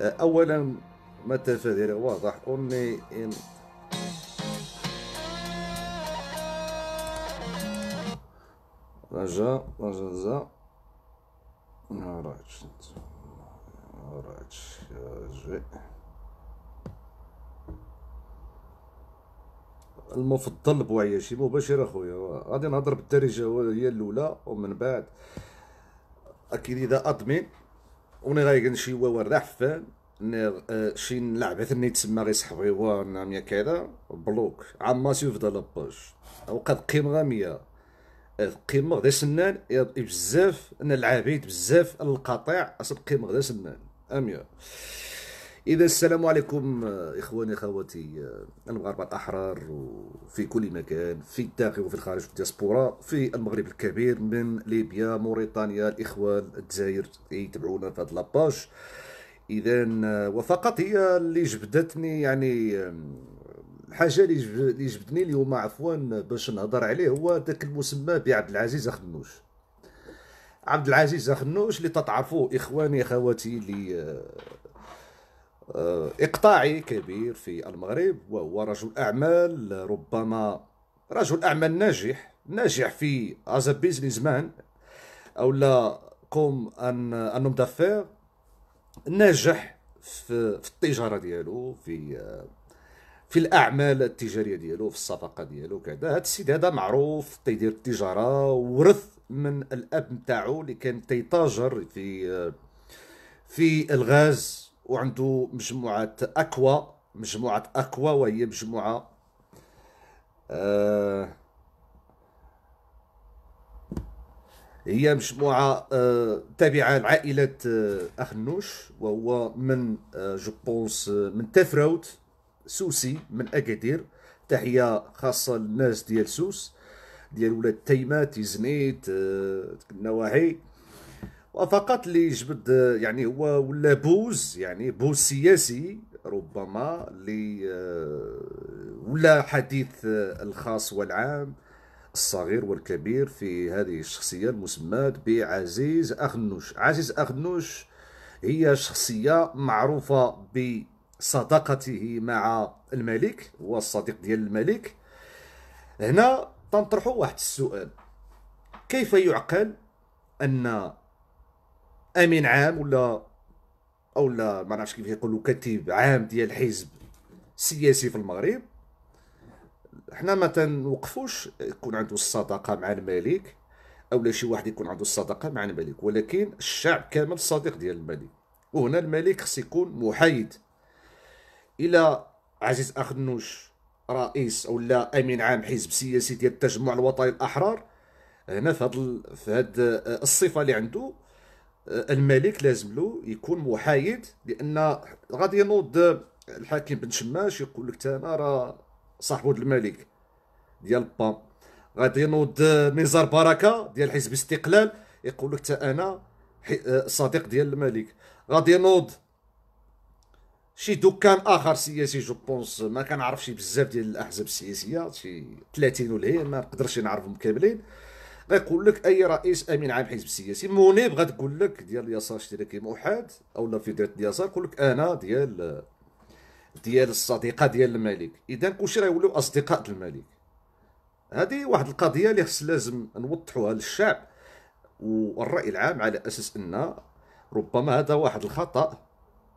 اولا ما التفادي واضح اني إن رجاء رجاء رجاء رجاء رجاء رجاء المفضل المفضل بوعياشي مباشر اخويا غادي نهضر بالدارجه هي الاولى ومن بعد اكيد اذا اضمن وني غايقن شي وور حفان نير شي لعبة ثاني تسمى غي صحبي وانا ميا كذا بلوك عما سيفدا لاباج او قد قيم غامية قيم غدا سنان بزاف انا العابيد بزاف القطيع اصب قيم غدا سنان اميا اذا السلام عليكم آه، اخواني اخواتي آه، المغاربه الاحرار في كل مكان في الداخل وفي الخارج في الدياسبورا في المغرب الكبير من ليبيا موريتانيا الاخوان الجزائر يتبعونا في هاد لاباج اذا آه، وفقط هي اللي جبدتني يعني الحاجه اللي جبدني اليوم عفوا باش نهضر عليه هو ذاك المسمى بعبد العزيز اخنوش عبد العزيز اخنوش اللي تتعرفوه اخواني اخواتي اللي آه، إقطاعي كبير في المغرب وهو رجل أعمال ربما رجل أعمال ناجح ناجح في از بيزنس مان أو لا قوم أن ان دافير ناجح في, في التجارة ديالو في آه، في الأعمال التجارية ديالو في الصفقة ديالو كذا هاد السيد هذا معروف تيدير التجارة ورث من الأب نتاعو اللي كان تيتاجر في آه، في الغاز وعنده مجموعة أكوا مجموعة أكوا وهي مجموعة آه هي مجموعة آه تابعة لعائلة آه أخ نوش وهو من آه جو بونس آه، من تفراوت سوسي من أكادير تحية خاصة للناس ديال سوس ديال ولاد تيمات تيزنيت النواحي آه، وفقط اللي جبد يعني هو ولا بوز يعني بوز سياسي ربما اللي آه، ولا حديث آه، الخاص والعام الصغير والكبير في هذه الشخصية المسماة بعزيز أغنوش عزيز أغنوش هي شخصية معروفة بصداقته مع الملك هو الصديق ديال الملك هنا تنطرحوا واحد السؤال كيف يعقل أن امين عام ولا او لا ما نعرفش كيف يقولوا كتيب عام ديال حزب سياسي في المغرب حنا ما تنوقفوش يكون عنده الصداقه مع الملك اولا شي واحد يكون عنده الصداقه مع الملك ولكن الشعب كامل صديق ديال الملك وهنا الملك خص يكون محايد الى عزيز اخنوش رئيس لا امين عام حزب سياسي ديال التجمع الوطني الاحرار هنا في هاد آه، الصفه اللي عنده الملك لازم له يكون محايد لان غادي ينوض الحاكم بن شماش يقول لك انا راه صاحبو الملك ديال با غادي ينوض نزار بركه ديال حزب الاستقلال يقول لك انا صديق ديال الملك غادي ينوض شي دكان اخر سياسي جو بونس ما كنعرفش بزاف ديال الاحزاب السياسيه شي 30 ولا ما نقدرش نعرفهم كاملين غيقول لك اي رئيس امين عام حزب سياسي منيب غتقول لك ديال اليسار الاشتراكي موحد لا في ديال اليسار يقول لك انا ديال ديال الصديقه ديال الملك اذا كلشي راه يوليو اصدقاء الملك هذه واحد القضيه اللي خص لازم نوضحوها للشعب والراي العام على اساس ان ربما هذا واحد الخطا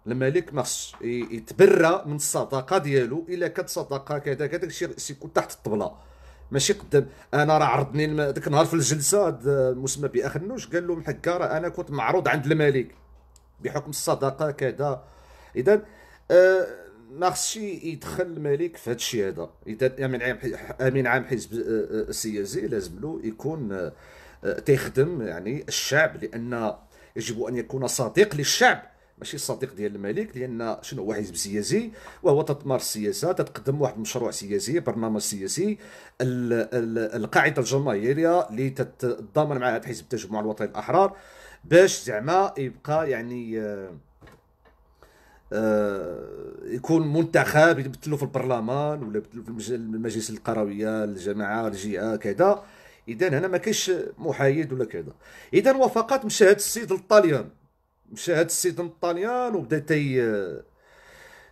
الملك ما خص يتبرى من الصداقه ديالو الا كانت صداقه كذا كذا الشيء تحت الطبله ماشي قدام انا راه عرضني ذاك النهار في الجلسه المسمى باخ نوش قال لهم حكا راه انا كنت معروض عند الملك بحكم الصداقه كذا اذا آه ما خصش يدخل الملك في هذا الشيء هذا اذا امين عام امين عام حزب آه، آه، سياسي لازم له يكون آه، تيخدم يعني الشعب لان يجب ان يكون صديق للشعب ماشي الصديق ديال الملك لان شنو هو حزب سياسي وهو تتمارس السياسه تتقدم واحد المشروع سياسي برنامج سياسي القاعده الجماهيريه اللي تتضامن مع هذا الحزب التجمع الوطني الاحرار باش زعما يبقى يعني آه، آه، يكون منتخب يمثلوا في البرلمان ولا في المجلس القرويه الجماعه الجهه كذا اذا هنا ما كاينش محايد ولا كذا اذا وافقت مشات السيد للطاليان مشى هذا السيد الطليان وبدا تي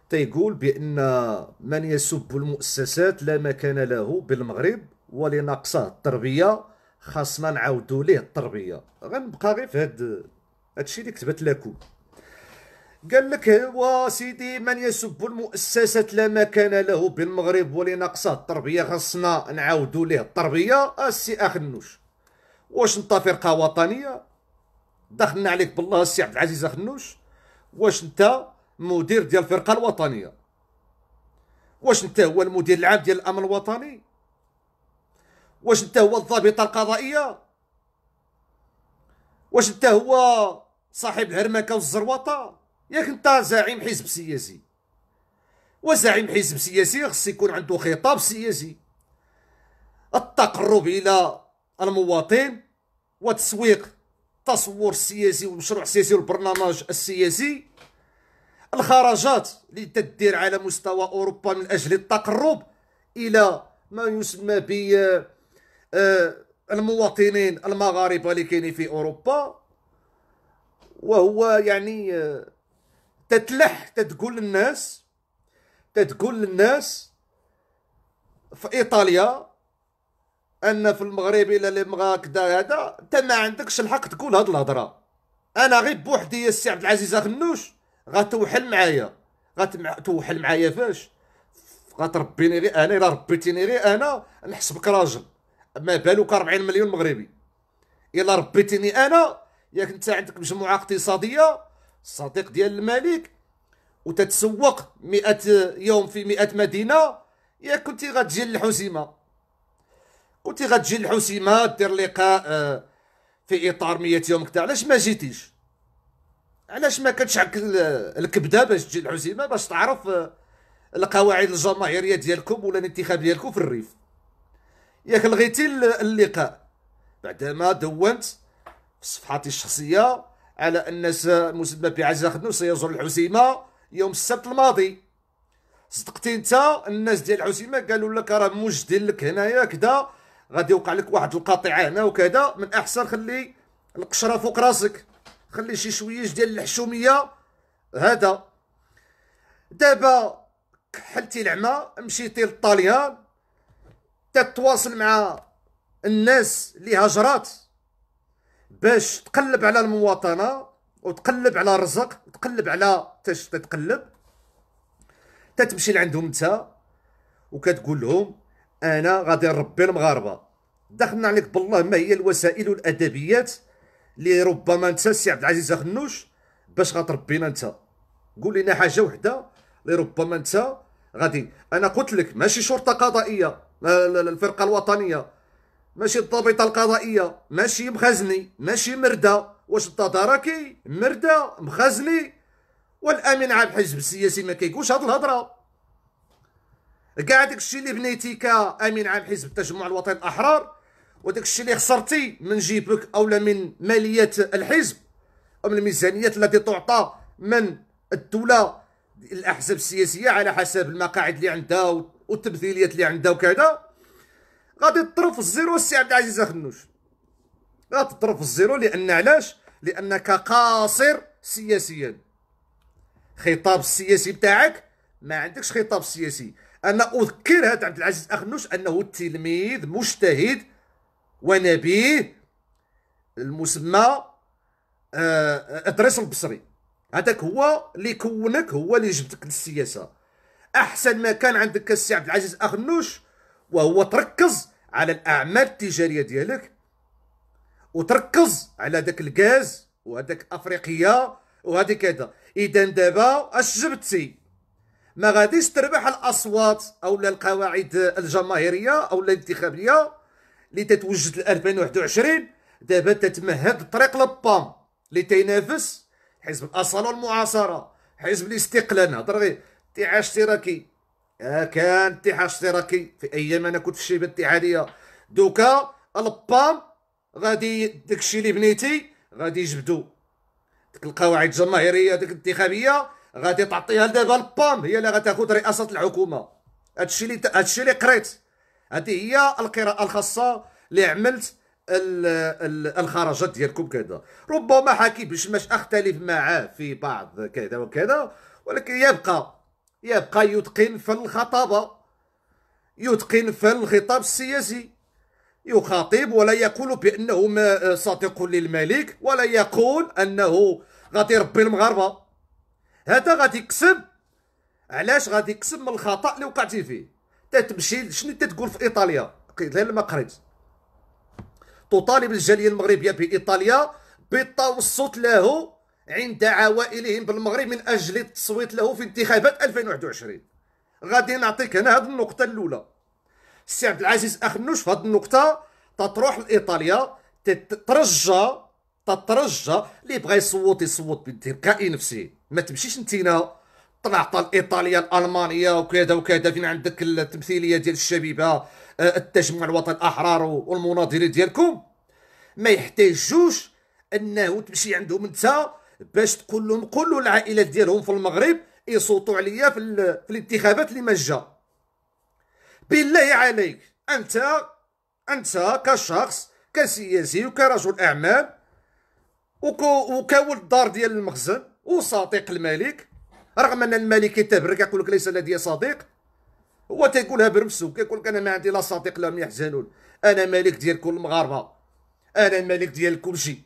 تيقول بان من يسب المؤسسات لا مكان له بالمغرب ولنقصه التربيه خاصنا نعاودوا ليه التربيه غنبقى غير في هاد هادشي اللي كتبت لكم قال لك هو سيدي من يسب المؤسسات لا مكان له بالمغرب ولنقصه التربيه خاصنا نعاودوا ليه التربيه السي اخنوش واش انت فرقه وطنيه دخلنا عليك بالله السي عبد العزيز خنوش واش انت مدير ديال الفرقه الوطنيه واش انت هو المدير العام ديال الامن الوطني واش انت هو الضابطه القضائيه واش انت هو صاحب الهرمكه والزروطه ياك انت زعيم حزب سياسي وزعيم حزب سياسي خص يكون عنده خطاب سياسي التقرب الى المواطن وتسويق التصور السياسي والمشروع السياسي والبرنامج السياسي الخرجات اللي تدير على مستوى اوروبا من اجل التقرب الى ما يسمى ب آه، المواطنين المغاربه اللي كاينين في اوروبا وهو يعني آه، تتلح تتقول للناس تتقول للناس في ايطاليا ان في المغرب الا اللي بغا كذا هذا انت ما عندكش الحق تقول هاد الهضره انا غير بوحدي يا السي عبد العزيز غنوش غتوحل معايا غتوحل معايا فاش غتربيني غير انا الا ربيتيني غير انا نحسبك راجل ما بالك 40 مليون مغربي الا ربيتيني انا ياك انت عندك مجموعه اقتصاديه صديق ديال الملك وتتسوق 100 يوم في 100 مدينه ياك كنتي غتجي للحزيمه وانت غتجي الحسيمه دير لقاء آه، في اطار 100 يوم كذا علاش ما جيتيش علاش ما كتشعك الكبده باش تجي الحسيمه باش تعرف آه، القواعد الجماهيريه ديالكم ولا الانتخاب ديالكم في الريف ياك لغيتي اللقاء بعدما دونت في صفحاتي الشخصيه على ان المسمى بعزه خدنو سيزور الحسيمه يوم السبت الماضي صدقتي انت الناس ديال الحسيمه قالوا لك راه موجدين لك هنايا كذا غادي يوقع لك واحد القطيعه هنا وكذا من احسن خلي القشره فوق راسك خلي شي شويه ديال الحشوميه هذا دابا كحلتي العمى مشيتي للطاليان تتواصل مع الناس اللي هاجرات باش تقلب على المواطنه وتقلب على الرزق تقلب على تتقلب تتمشي لعندهم انت وكتقول لهم انا غادي نربي المغاربه دخلنا عليك بالله ما هي الوسائل والادبيات اللي ربما انت سي عبد العزيز خنوش باش غتربينا انت قول لنا حاجه وحده اللي ربما انت غادي انا قلت لك ماشي شرطه قضائيه الفرقه الوطنيه ماشي الضابطه القضائيه ماشي مخزني ماشي مرده واش التداركي مرده مخزني والامين عام الحزب السياسي ما كيقولش هاد الهضره كاع داكشي اللي بنيتي كامين عام حزب التجمع الوطني الاحرار وداكشي اللي خسرتي من جيبك اولا من ماليه الحزب او من الميزانيات التي تعطى من الدوله الاحزاب السياسيه على حسب المقاعد اللي عندها والتبذيليات اللي عندها وكذا غادي تضرب في الزيرو السي عبد العزيز اخنوش غادي تضرب في الزيرو لان علاش لانك قاصر سياسيا خطاب السياسي بتاعك ما عندكش خطاب سياسي انا اذكر هذا عبد العزيز اخنوش انه تلميذ مجتهد ونبي المسمى آه، ادريس البصري هذاك هو اللي كونك هو اللي جبدك للسياسه احسن ما كان عندك السي عبد العزيز اخنوش وهو تركز على الاعمال التجاريه ديالك وتركز على داك الغاز وهذاك افريقيا وهذيك كذا اذا دابا اش جبتي ما غاديش تربح الاصوات او القواعد الجماهيريه او الانتخابيه اللي تتوجد ل 2021 دابا تتمهد طريق لبام اللي تينافس حزب الاصاله والمعاصره حزب الاستقلال نهضر غير الاتحاد الاشتراكي آه كان الاتحاد الاشتراكي في ايام انا كنت في الشيبه الاتحاديه دوكا البام غادي داكشي اللي بنيتي غادي يجبدو ديك القواعد الجماهيريه ديك الانتخابيه غادي تعطيها دابا البام هي اللي غتاخذ رئاسه الحكومه هادشي اللي هادشي اللي قريت هادي هي القراءه الخاصه اللي عملت الخرجات ديالكم كذا ربما حكي باش اختلف معاه في بعض كذا وكذا ولكن يبقى يبقى يتقن في الخطابه يتقن في الخطاب السياسي يخاطب ولا يقول بانه صادق للملك ولا يقول انه غادي يربي المغاربه هذا غادي يكسب علاش غادي يكسب من الخطا اللي وقعتي فيه تتمشي شنو تتقول في ايطاليا غير ما قريت تطالب الجاليه المغربيه بايطاليا بالتوسط له عند عوائلهم بالمغرب من اجل التصويت له في انتخابات 2021 غادي نعطيك هنا هذه النقطه الاولى السي عبد العزيز اخ في هذه النقطه تتروح لايطاليا تترجى تترجى اللي بغى يصوت يصوت بالذكاء نفسه ما تمشيش انتينا طلعت الإيطالية الألمانية وكذا وكذا فين عندك التمثيلية ديال الشبيبة آه، التجمع الوطني الأحرار والمناضلين ديالكم ما يحتاجوش أنه تمشي عندهم أنت باش تقول لهم كل العائلات ديالهم في المغرب يصوتوا عليا في, في الانتخابات اللي ما جا بالله عليك أنت أنت كشخص كسياسي وكرجل أعمال وكولد دار ديال المخزن وصديق الملك رغم ان الملك يتبرك يقول لك ليس لدي صديق هو تيقولها برمسو كيقول لك انا ما عندي لا صديق لا يحزنون انا ملك ديال كل المغاربه انا ملك ديال كل شيء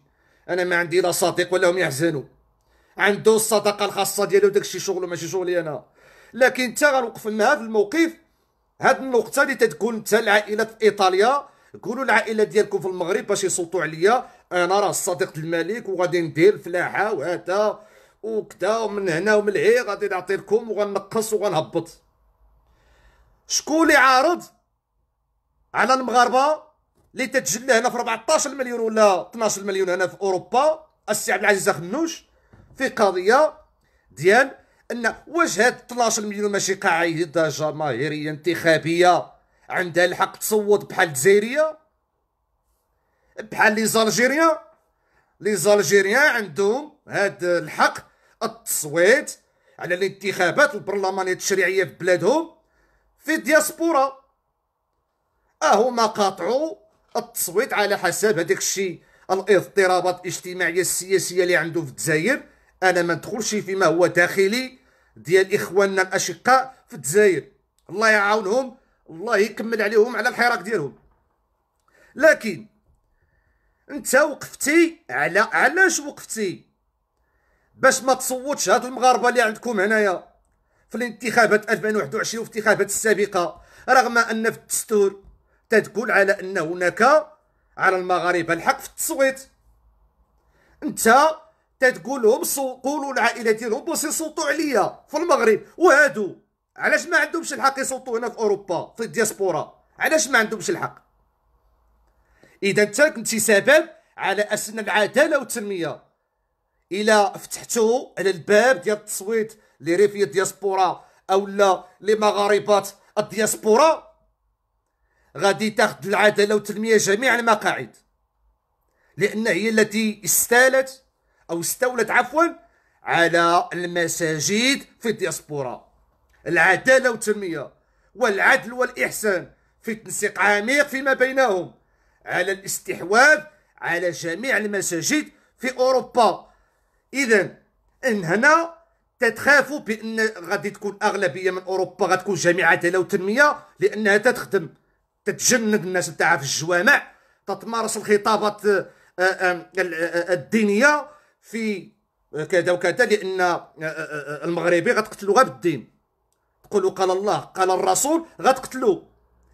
انا ما عندي لا صديق ولا هم يحزنوا عنده الصدقه الخاصه ديالو داكشي شغله ماشي شغلي انا لكن انت غنوقف معاه في الموقف هاد النقطه اللي تتقول انت العائلات في ايطاليا قولوا العائلات ديالكم في المغرب باش يسلطوا عليا انا راه صديق الملك وغادي ندير فلاحه وهذا وكذا ومن هنا ومن هي غادي نعطي لكم وغنقص وغنهبط شكون اللي عارض على المغاربه اللي تتجلى هنا في 14 مليون ولا 12 مليون هنا في اوروبا السي عبد العزيز خنوش في قضيه ديال ان واش هاد 12 مليون ماشي قاعده جماهيريه انتخابيه عندها الحق تصوت بحال الجزائريه بحال لي زالجيريان لي زالجيريان عندهم هاد الحق التصويت على الانتخابات البرلمانيه التشريعيه في بلادهم في الدياسبورا اهو ما قاطعوا التصويت على حسب هذاك الشيء الاضطرابات الاجتماعيه السياسيه اللي عنده في الجزائر انا ما ندخلش فيما هو داخلي ديال اخواننا الاشقاء في الجزائر الله يعاونهم الله يكمل عليهم على الحراك ديالهم لكن انت وقفتي على علاش وقفتي باش ما تصوتش هاد المغاربه اللي عندكم هنايا في الانتخابات 2021 وفي الانتخابات السابقه رغم ان في الدستور تدل على ان هناك على المغاربه الحق في التصويت انت تقول لهم قولوا لعائلتهم باش يصوتوا عليا في المغرب وهادو علاش ما عندهمش الحق يصوتوا هنا في اوروبا في الدياسبورا علاش ما عندهمش الحق اذا انت كنتي سبب على اسن العداله والتنميه الى فتحتوا على الباب ديال التصويت لريفي الدياسبورا لا لمغاربه الدياسبورا غادي تاخذ العداله وتنميه جميع المقاعد لان هي التي استالت او استولت عفوا على المساجد في الدياسبورا العداله والتنميه والعدل والاحسان في تنسيق عميق فيما بينهم على الاستحواذ على جميع المساجد في اوروبا اذا ان هنا تتخافوا بان غادي تكون اغلبيه من اوروبا غتكون جامعه عداله وتنميه لانها تتخدم تتجند الناس نتاعها في الجوامع تتمارس الخطابات آه، آه، آه، الدينيه في كذا وكذا لان المغربي غتقتلو غير بالدين تقولوا قال الله قال الرسول غتقتلو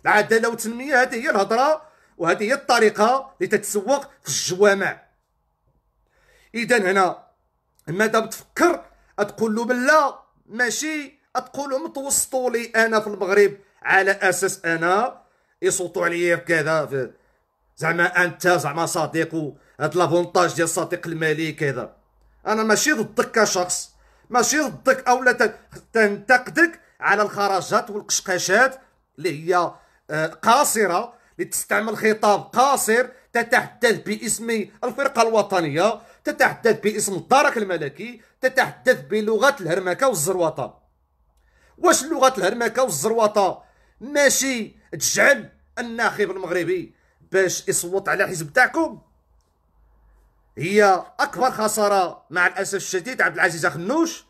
العداله والتنميه هذه هي الهضره وهذه هي الطريقه اللي تتسوق في الجوامع اذا هنا دام تفكر تقول له بلا ماشي تقول لهم توسطوا لي انا في المغرب على اساس انا يصوتوا عليا كذا زعما انت زعما صديق هاد لافونتاج ديال الصديق المالي كذا انا ماشي ضدك كشخص ماشي ضدك اولا تنتقدك على الخرجات والقشقشات اللي هي آه، قاصره لتستعمل خطاب قاصر تتحدث باسم الفرقه الوطنيه تتحدث باسم الدرك الملكي تتحدث بلغة الهرمكة والزروطة واش لغة الهرمكة والزروطة ماشي تجعل الناخب المغربي باش يصوت على حزب تاعكم هي اكبر خساره مع الاسف الشديد عبد العزيز خنوش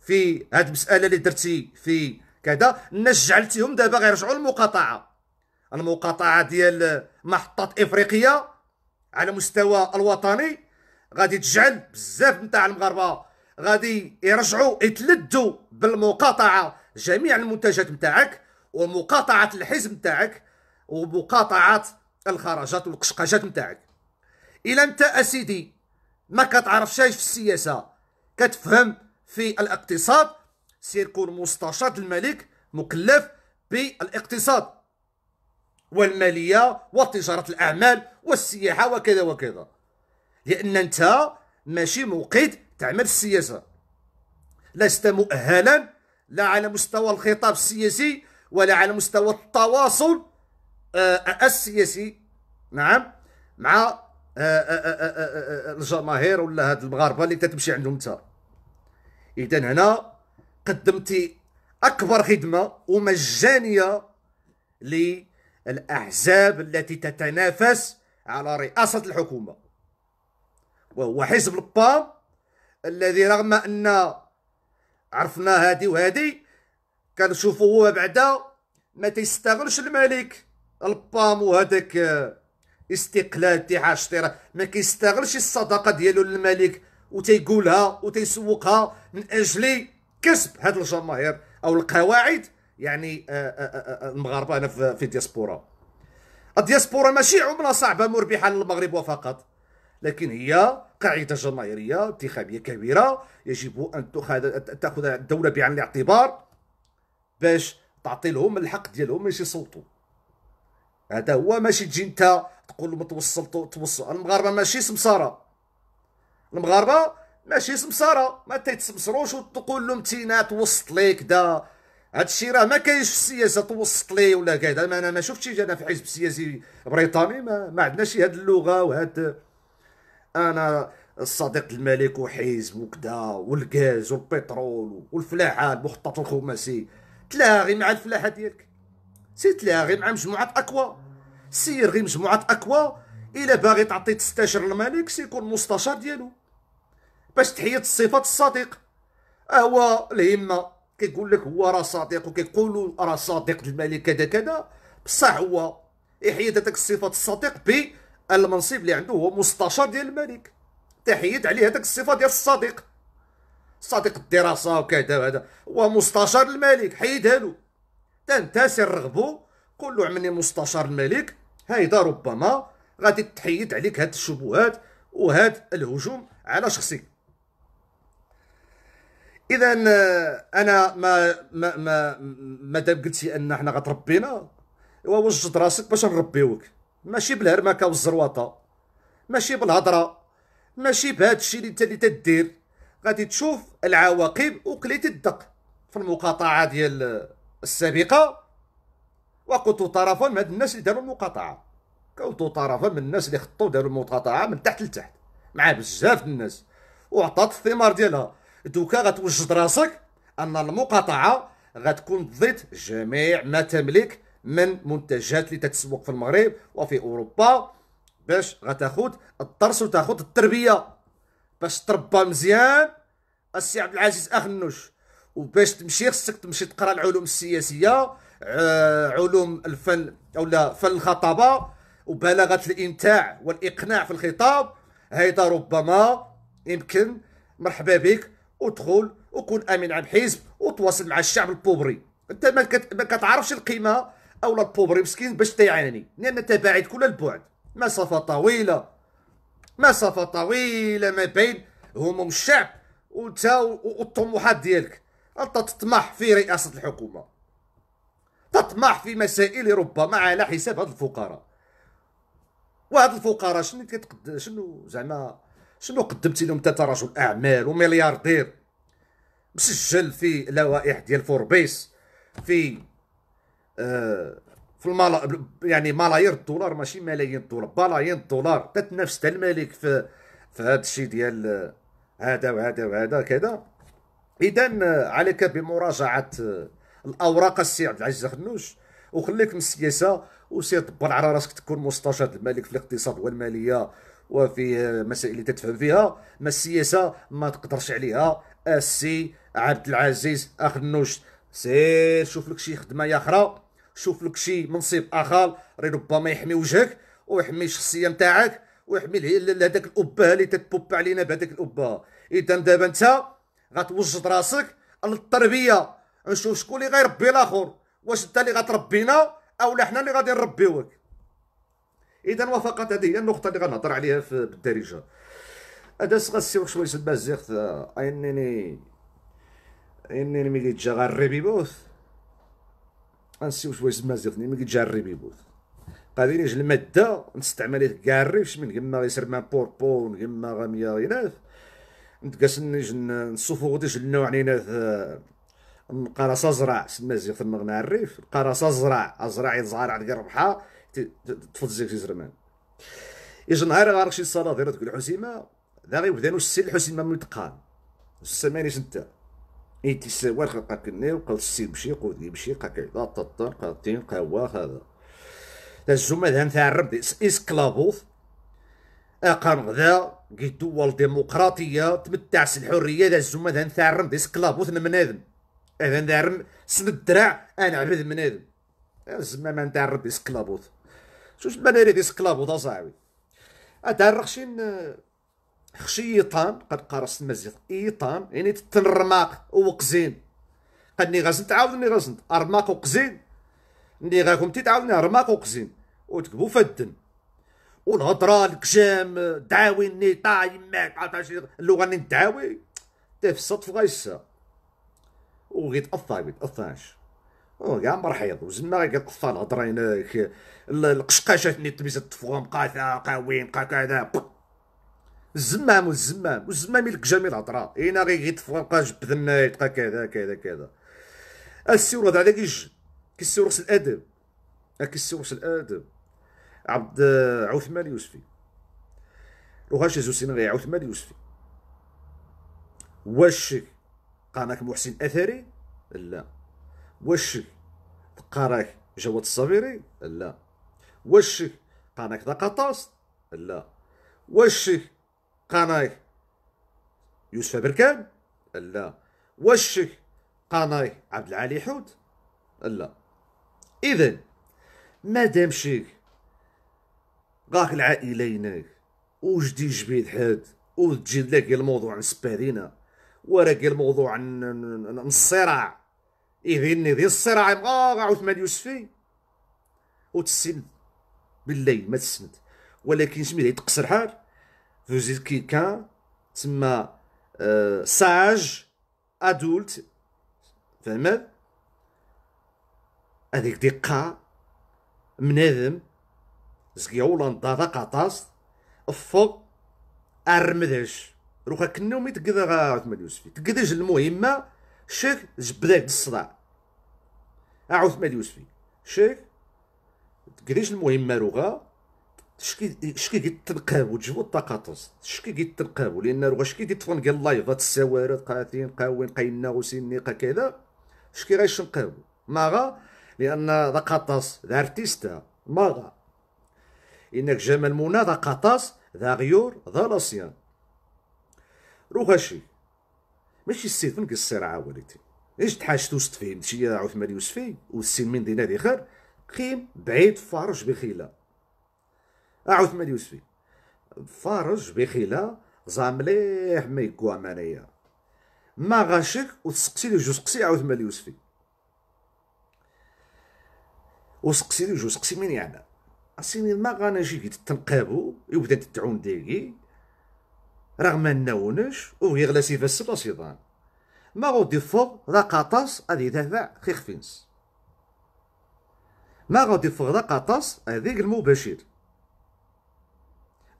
في هذه المساله اللي درتي في كذا الناس جعلتيهم دابا غيرجعوا للمقاطعه المقاطعه ديال محطات افريقيه على مستوى الوطني غادي تجعل بزاف نتاع المغاربه غادي يرجعوا يتلدوا بالمقاطعه جميع المنتجات نتاعك ومقاطعه الحزب نتاعك ومقاطعه الخرجات والقشقاجات نتاعك الى انت اسيدي ما كتعرفش في السياسه كتفهم في الاقتصاد سير كون مستشار الملك مكلف بالاقتصاد والماليه وتجاره الاعمال والسياحه وكذا وكذا لان انت ماشي موقد تعمل السياسه لست مؤهلا لا على مستوى الخطاب السياسي ولا على مستوى التواصل آه، السياسي نعم مع آه، آه، الجماهير ولا هاد المغاربه اللي تتمشي عندهم انت اذا هنا قدمتي اكبر خدمه ومجانيه للاحزاب التي تتنافس على رئاسه الحكومه وهو حزب البام الذي رغم ان عرفنا هادي وهادي كنشوفوا هو بعدا ما تيستغلش الملك البام وهذاك آه، استقلال تاع اشتراك ما كيستغلش الصداقه ديالو للملك وتيقولها وتيسوقها من اجل كسب هاد الجماهير او القواعد يعني آه، آه، المغاربه هنا في الدياسبورا الدياسبورا ماشي عمله صعبه مربحه للمغرب وفقط لكن هي قاعده جماهيريه انتخابيه كبيره يجب ان تأخذ تاخذ الدوله بعين الاعتبار باش تعطي لهم الحق ديالهم باش يصوتوا هذا هو ماشي تجي انت تقول لهم توصل توصل المغاربه ماشي سمساره المغاربه ماشي سمساره ما تيتسمسروش وتقول لهم تينا توسط لي كدا هاد الشيء راه ما كاينش في السياسه توسط لي ولا كذا انا ما شفتش انا في حزب سياسي بريطاني ما, ما عندناش هاد اللغه وهاد انا الصديق الملك وحزب وكذا والغاز والبترول والفلاحه المخطط الخماسي تلاغي مع الفلاحه ديالك سير تلاغي مع مجموعه اكوا سير غير مجموعه اكوا الا باغي تعطي تستاشر الملك سيكون مستشار ديالو باش تحيد صفه الصديق هو الهمه كيقول لك هو راه صديق وكيقولوا راه صديق الملك كذا كذا بصح هو يحيد هذاك الصفات الصديق ب المنصب اللي عنده هو مستشار ديال الملك تحيد عليه هذاك الصفه ديال الصديق صديق الدراسه وكذا وهذا هو مستشار الملك حيدها له تنتسي رغبو قول له عمني مستشار الملك هيدا ربما غادي تحيد عليك هاد الشبهات وهاد الهجوم على شخصك اذا انا ما ما ما مادام قلتي ان حنا غتربينا ووجد راسك باش نربيوك ماشي بالهرمكه والزرواطه ماشي بالهضره ماشي بهذا الشيء اللي انت اللي تدير غادي تشوف العواقب وقليت الدق في المقاطعه ديال السابقه وكنت طرفا من هاد الناس اللي داروا المقاطعه كنت طرفا من الناس اللي خطوا داروا المقاطعه من تحت لتحت مع بزاف الناس وعطات الثمار ديالها دوكا غتوجد راسك ان المقاطعه غتكون ضد جميع ما تملك من منتجات اللي تتسوق في المغرب وفي اوروبا باش غتاخد الدرس وتاخد التربيه باش تربى مزيان السي عبد العزيز اخنوش وباش تمشي خصك تمشي تقرا العلوم السياسيه آه، علوم الفن اولا فن الخطابه وبلاغه الامتاع والاقناع في الخطاب هيدا ربما يمكن مرحبا بك ودخل وكون امين عن حزب وتواصل مع الشعب البوبري انت ما كتعرفش القيمه او لا بوبري مسكين باش تيعاني لان تباعد كل البعد مسافه طويله مسافه طويله ما بين هموم الشعب وانت والطموحات ديالك انت تطمح في رئاسه الحكومه تطمح في مسائل ربما على حساب هاد الفقراء وهاد الفقراء شنو كتقد شنو زعما شنو قدمتي لهم انت رجل اعمال وملياردير مسجل في لوائح ديال فوربيس في في الملا يعني ملايير الدولار ماشي ملايين الدولار بلايين الدولار تتنافس حتى الملك في في هذا الشيء ديال هذا وهذا وهذا كذا اذا عليك بمراجعه الاوراق السي عبد العزيز خنوش وخليك من السياسه وسير دبر على راسك تكون مستشار الملك في الاقتصاد والماليه وفي مسائل اللي تتفهم فيها ما السياسه ما تقدرش عليها السي عبد العزيز اخنوش سير شوف لك شي خدمه اخرى شوف لك شي منصب اخر ربما يحمي وجهك ويحمي الشخصيه نتاعك ويحمي هذاك الابه اللي تتبوب علينا بهذاك الابه اذا دابا انت غتوجد راسك للتربيه نشوف شكون اللي غيربي الاخر واش انت اللي غتربينا او لا حنا اللي غادي نربيوك اذا وفقط هذه هي النقطه اللي غنهضر عليها في بالدارجه هذا سغا السيوخ شويه بزاف انني انني ملي تجا غير ريبيبوث غنسيو شويه المازيغ ما كتجرب يبوت قادرين نجي الماده نستعمل كاريفش من كما غيسر مع بوربو كما غاميا يناف نتقاس نجي نصوفو غديش النوع نيناث القرص آه، زرع زيغ ثم غنا الريف القرص زرع ازرع يزعر على الربحه زيغ في زرمان إجا نهار غارق شي صلاة ديال ديك الحسيمة دا غيبدا نوسي الحسيمة من التقان السمانيش نتا إيتي سوار خلقا كني وقال سي مشي قودي مشي قا كيضا تطر قا تين هذا تزوم هذا الزوما ذهن إس الرب اسكلافوث اقام أه غدا كي دول ديمقراطيه تمتع الحريه ذا هذا ذهن تاع إس كلابوث من منادم اذا دارم سن الدرع انا عبد منادم الزما ما نتاع كلابوث شو شوش ما إس كلابوث اصاحبي ادار أه رخشين خشيطان قد قرص مزيط ايطان يعني تنرماق وقزين قد ني غازن تعاود ني غازن ارماق وقزين ني غاكم تتعاودني ارماق وقزين وتكبو فدن والهضره الكجام دعاوي ني طا يماك عطاشي اللغه ني الدعاوي تفسط في غيسه وغيت اثا غيت اثاش وكاع مرحيض وزنا غير قصا الهضره هناك القشقاشات ني تميزت الطفوه قاثا قاوين قا كذا الزمام والزمام والزمام يلك جميل الهضره هنا إيه، غير تفرقا جبدنا يبقى كذا كذا كذا السور هذا هذاك يجي كيسيورس الادب أه، كيسيورس الادب عبد آه، عثمان يوسفي روهاش زوسين غير عثمان يوسفي واش قاناك محسن اثري لا واش قراك جواد الصابري لا واش قاناك ذا قطاس لا واش قناي يوسف بركان لا واش قناي عبد العالي حوت لا اذا دام شيك غاك العائله يناك وجدي جبيد حاد وتجي لك الموضوع نسبادينا وراك الموضوع عن الصراع إذن ذي الصراع يبقى عثمان يوسفي وتسند بالليل ما تسند ولكن سميتها تقصر حال Vous êtes quelqu'un, تسمى ساج ادولت فهمت هذيك دقة منادم زكيا ولا نضادا قطاس الفوق ارمداش روكا كنو مي تقدا عثمان يوسفي تقدج المهمة شيك جبداك الصداع عثمان يوسفي شيك تقدج المهمة روغا شكي شكي قد تنقابو تجبو الطاقاطوس شكي قد تنقابو لان راه شكي دي طفن ديال هاد السوارد قاتين قاوين قاينا وسيني قا كذا شكي غايش نقابو ماغا لان ذا قطاس ذا ارتيستا ماغا انك جمال منى ذا قطاس ذا غيور ذا لاسيان روغاشي ماشي السيد فين قصير عاولتي ايش تحاجت وستفين شي عثمان يوسفي والسين دينا دي خير قيم بعيد فارش بخيله عثمان يوسفي فارج بخيله زامليح ما يكوا مانيا ما غاشك وتسقسي لي جو سقسي عثمان يوسفي وسقسي لي جو سقسي من يعني اسيني ما غانجي كي تنقابو يبدا تدعون ديكي رغم نونش وغير لا سيفاس بسيطان ما غودي فوق ذا قاطاس هادي دافع خيخفينس ما غادي يفرض قطاس هاديك المباشر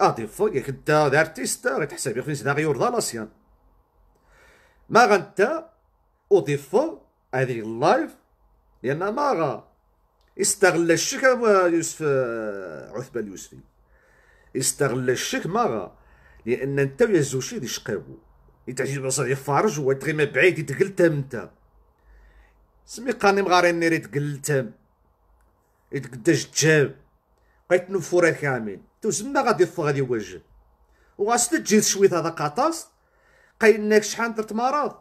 اه دي فوا غدا دا ارتيستا غي تحسب يخدم سيناريو رضا لاسيان ما غنتا او دي فوا هذه اللايف لان ما غا استغل الشك يوسف عثمان اليوسفي استغل الشك ما غا لان انت ويا الزوشي دي شقابو يتعجب بصح يفارج هو تغي ما بعيد يتقل تم انت سمي قاني مغارين نيري تقل تم يتقداش جاب غيتنفر كامل سما غادي غادي يوجد وغاصل تجي شويه هذا قطاس قايلناك شحال درت مرض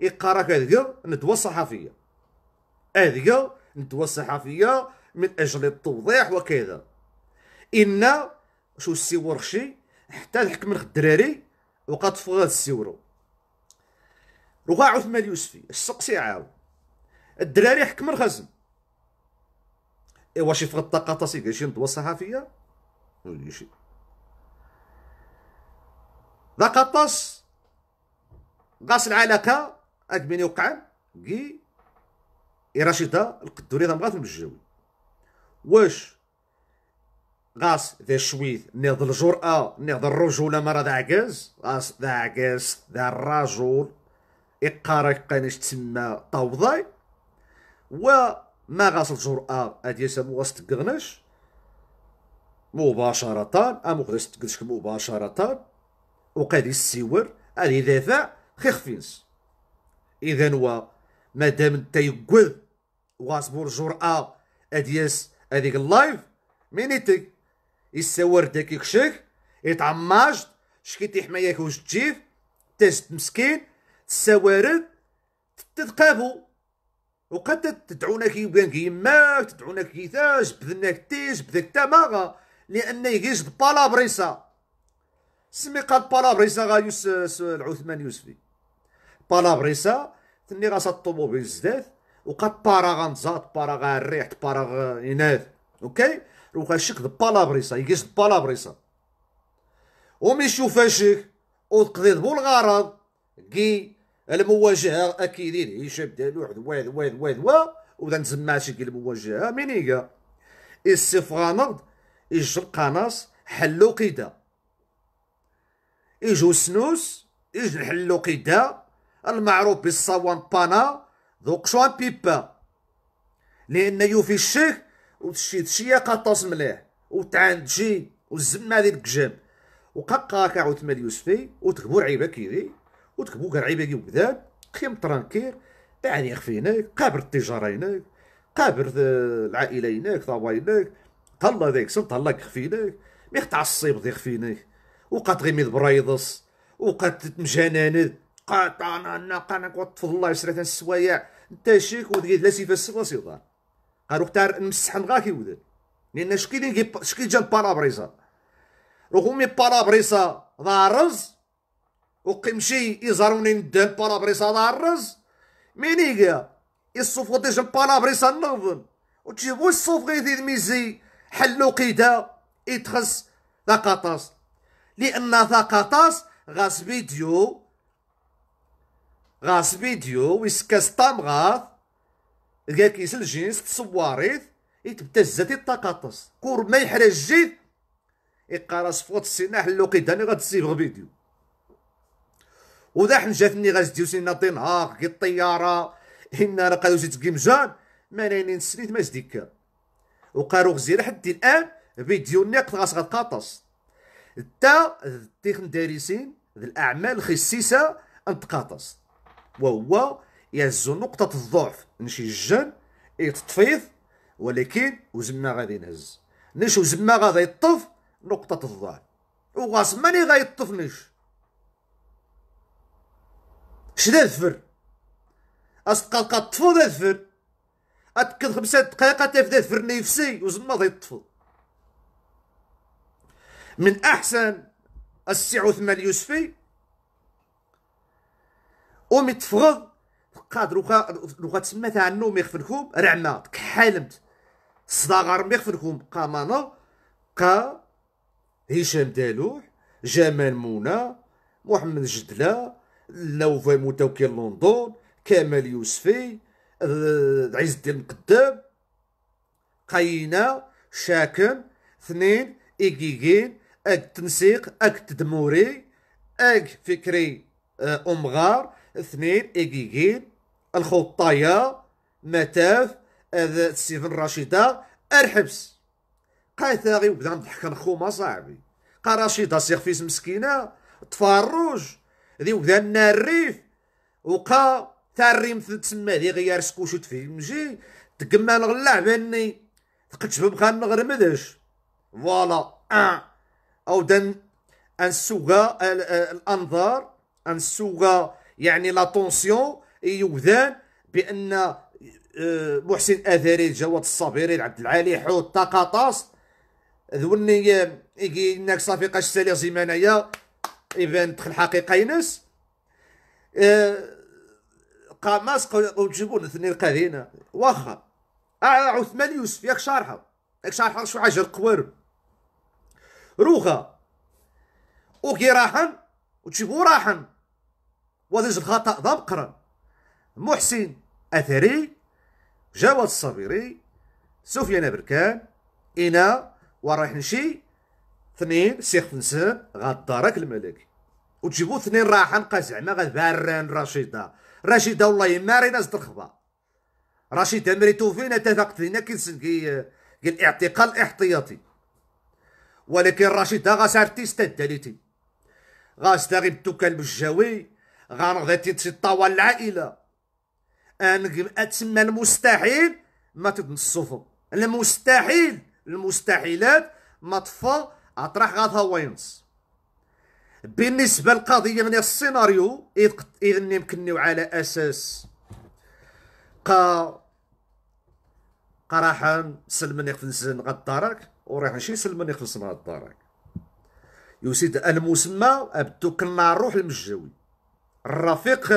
يقراك هذيا ندوى صحفية هذيا اه، ندوى صحفية من أجل التوضيح وكذا إن شو السيور شي حتى الحكم الدراري وقد فغاد السيورو رغاع عثمان اليوسفي السقسي عاو الدراري حكم الخزم ايوا شي فقط الطاقه كاين شي ندوه صحفيه ولا شي ذا الطاس غاس العلكه بيني وقعان كي رشيده القدوري ذا مغاث المجاوي واش غاس ذا شويت نيض الجرأة نيض الرجولة مرا ذا عكاز غاس ذا عكاز ذا الرجل إقارك قانيش تسمى طوضاي و ما غاصل جرأة هادي سامو غاستكغناش مباشرة أم غاستكدشك مباشرة وقاد السيور هادي دافع خيخفينس إذا هو مادام أنت يقول واصبر جرأة أدياس هذيك اللايف مينيتك يسور داك شيك يتعماج شكيتي حماياك وش تجيف تجد مسكين تسوارد تتقابو وقد تدعونا كيماك تدعونا كي تدعونك كيثاش بذنك تيش تا ماغا لان يجيش بالابريسا سمي قال بالابريسا غا يوس العثمان يوسفي بالابريسا تني غاس الطوموبيل زداد وقد باراغا نزاد باراغا الريح غا يناد اوكي وكا شك بالابريسا يجيش بالابريسا ومي شوفاشك وتقضي بو الغرض كي المواجهه اكيدين هشام واحد واحد واحد ذوا ذوا وبدا نسمع شي المواجهه منيكا السيف غامض يجر قناص حلو قيدا يجو سنوس يجي نحلو قيدا المعروف بالصوان بانا ذوق شوان بيبا لان يوفي الشيك وتشي تشي قطاس مليح وتعاند شي والزمه ديال الكجام وقاقا كعوت مال يوسفي وتكبر عيبه كيدي وتكبو كي وكذاب خيم ترانكير يعني خفي هناك قابر التجاره هناك قابر العائله هناك طابا هناك طلا ذاك سلطة هلاك خفي هناك مي قطع الصيب ذي خفي هناك وقات غيمي البرايضس وقات مجاناند قات انا انا قانا كوطف الله يسرى السوايع انت شيك ودقيت لا سيفا سيفا سيفا قالو اختار نمسح نغاكي ودن لان شكي شكي جا البارابريزا رغم مي ضارز وقمشي يزاروني ندان بالابريس هذا الرز مينيكا يصوفو ديجا بالابريس النغبن وتجيبو غي غيثي ميزي حلو قيدا يتخس ثقاطاس لان ثقاطاس غاس فيديو غاس فيديو ويسكاس طامغاث كاكيس الجنس تصواريث يتبتزات الطاقاطس كور ما يحرج يقرا يقارس فوت السناح اللوقيداني غتسيبغ فيديو وذا جاتني غاز سي ناطي نهار كي الطياره إنا راه قالو جات كيمجان ما ناينين سنيت ما جديك وقالوا غزير حد الان فيديو النقد غاس غتقاطص تا تيخن دارسين الاعمال الخسيسه نتقاطص وهو يهزو نقطة الضعف نشي الجن يتطفيض ولكن وزما غادي نهز نش وزما غادي يطف نقطة الضعف وغاس ماني غادي غايطفنيش شدا دفر أسقلقا طفو دا دفر أتكد خمسة دقائق تاف دا دفر نفسي وزما ضي الطفو من أحسن السي عثمان اليوسفي ومي تفغض قاد روخا روخا تسمى تاع النوم كوم رعنا كحالمت صداغر يخفلكم قامانا قا هشام دالوح جمال منى محمد جدلة نوفا متوكل لندن كمال يوسفي آه، عز الدين قدام قينا شاكن اثنين إيكيكين أك تنسيق أك تدموري أك فكري آه، أمغار اثنين إيكيكين الخطايا متاف هذا آه، السيفن رشيدة الحبس قاثاغي وبدا نضحك الخوما صاحبي قا رشيدة سيغفيس مسكينة تفرج ذي وبدا الريف وقا تاع الريم تسمى ذي غير سكوش في مجي تقما نغلع باني تقتشبب خان نغرمدش فوالا ان او دن سوغا الانظار سوغا يعني لا تونسيون يوذان بان محسن اثري جواد الصابري عبد العالي حوت طاقاطاس ذوني يجي انك صافي قاش سالي زيمانيا ايفنت الحقيقه ينس أه، قاماس وتجيبون اثنين القدينه واخا أه، عثمان يوسف ياك شارحه ياك شارحه شو عجل قوار روغا اوكي راحن وتجيبو راحن وهذا الخطا ذا بقرا محسن اثري جواد الصابري سفيان بركان انا ورايح نشي اثنين سيخ فنسان غدارك الملكي وتجيبو اثنين راح حنقى زعما غدارين رشيده رشيده والله ما رينا زدرخبه رشيده مريتو فينا اتفقت فينا كنسن كي الاعتقال الاحتياطي ولكن رشيده غا غسارتي غا ستاغي الدكان بالجاوي تشي تطاوى العائله ان تسمى المستحيل ما تنصفو المستحيل المستحيلات ما تفا اطرح غثوينص بالنسبه للقضيه من السيناريو اذا يمكنني على اساس قا قراحا سلمني خفنسن غا دارك وراح نشي سلمني غا غد يو سيد المسمى ابدو كنا نروح المجاوي الرفيق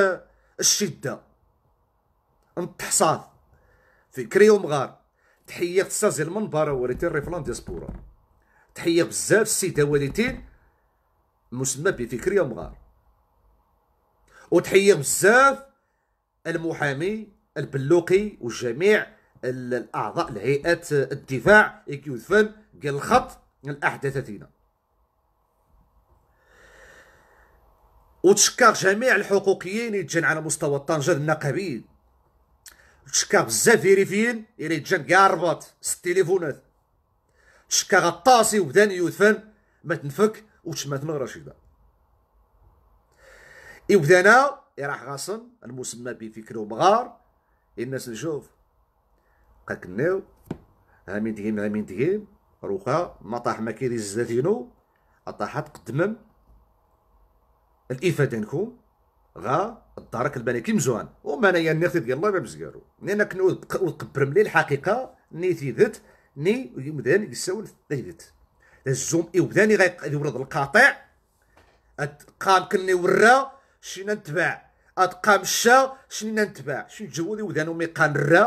الشده نتحصاد كريوم غار تحية تسازي المنبر وريتي الريفلان ديسبورا تحيه بزاف السيده وليتين مسمى بفكريه مغار وتحيه بزاف المحامي البلوقي وجميع الاعضاء الهيئه الدفاع يكيوثفن قال الخط الاحداث دينا وتشكر جميع الحقوقيين يتجن على مستوى طنجه النقابيين تشكر بزاف فيريفيين اللي يتجن كاع رباط ست تليفونات شكا غطاسي وبدان يدفن ما تنفك وتشمات من رشيده يبدانا راح غاصن المسمى بفكر وبغار الناس نشوف قاك ناو هامين تهيم هامين تهيم روخا مطاح ما كيري زداتينو اطاحات قدمم نكون غا الدارك كيم مزوان وما انايا نيغتي ديال الله ما مزكارو لان كنعود نقبر ملي الحقيقه نيتي ذات ني يمدان يساول ديفيد الزوم يبداني غيورد القاطع قام كني ورا شنو نتباع اتقام الشا نتبع نتباع شي جوالي مي ميقان را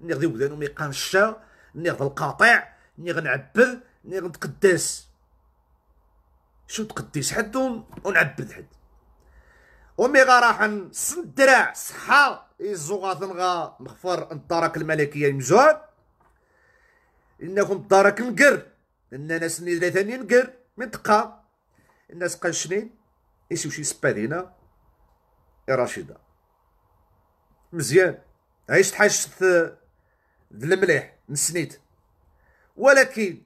ني غدي مي ميقان الشا ني غد القاطع ني غنعبد ني غنتقدس شو تقديس حد ونعبد حد ومي غا راح نسن الدراع صحا الزوغاثن غا مخفر الدرك الملكيه المزوان انكم دارك نقر ناس سني ثاني نقر من دقه الناس قال شنين يسوشي سبادينا رشيدة مزيان عشت حاجة المليح نسنيت ولكن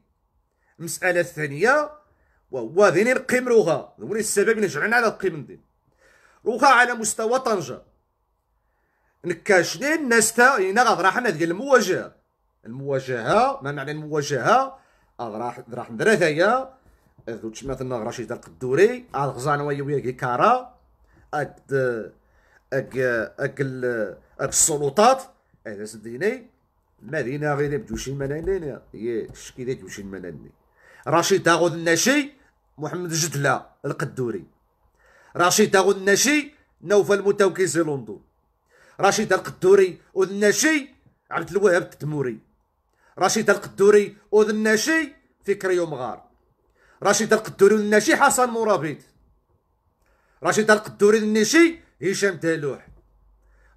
المسألة الثانية وهو ذيني روغا ولي السبب نجعلنا على القيم دين روغا على مستوى طنجة نكاشنين الناس تا ينا غادي راحنا ديال المواجهة المواجهه ما معنى المواجهه آه، راح راح ندرثايا ذو آه، تشماتنا رشيد القدوري آه، الغزانوي ويا اد اك اك اك السلطات انا سديني مدينة غير بدوشي منانين هي الشكي ذا جوشي مناني رشيد تاغود الناشي محمد جدلا القدوري رشيد تاغود الناشي نوفل متوكي لندن رشيد القدوري والناشي عبد الوهاب التموري رشيد القدوري في فكري غار رشيد القدوري والناشي حسن مرابيد رشيد القدوري والناشي هشام تالوح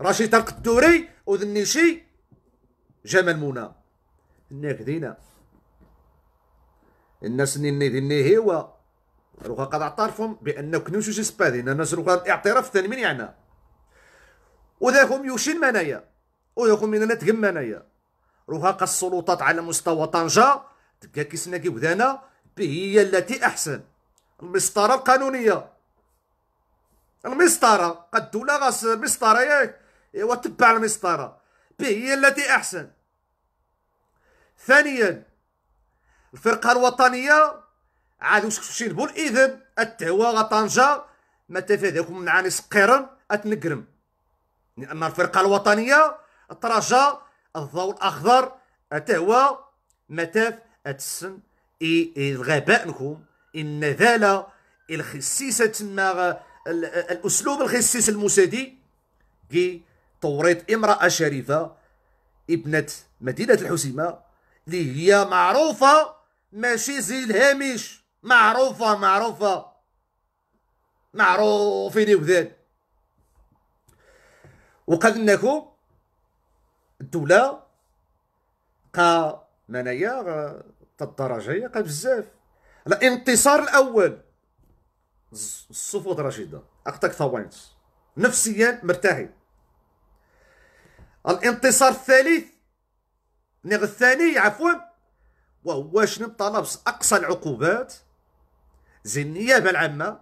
رشيد القدوري وذنيشي جمال منى الناك دينا الناس اللي ديني هوا روها قد اعترفهم بانه كنوش جي سبادين الناس روها اعتراف من يعني وذاكم يوشين منايا وذاكم من انا تهم منايا رهاق السلطات على مستوى طنجة تلقى كيسنا كيبدانا هي التي أحسن المسطرة القانونية المسطرة قد الدولة غاس المسطرة ياك إيوا تبع المسطرة هي التي أحسن ثانيا الفرقة الوطنية عاد واش كتمشي تقول إذن التهوى طنجة ما تفاداكم من عاني سقيرن أتنقرم لأن الفرقة الوطنية تراجع الضوء الاخضر حتى هو متاف السن اي الغباء نكون النذاله الخسيسه تما الاسلوب الخسيس المسادي كي توريط امراه شريفه ابنه مدينه الحسيمه اللي هي معروفه ماشي زي الهامش معروفه معروفه معروفين وذان وقد انكم الدوله قا منايا حتى الدرجه قا بزاف الانتصار الاول الصفوف رشيده اختك ثوانس نفسيا مرتاحين الانتصار الثالث نيغ الثاني عفوا وهو شنو طلب اقصى العقوبات زي النيابه العامه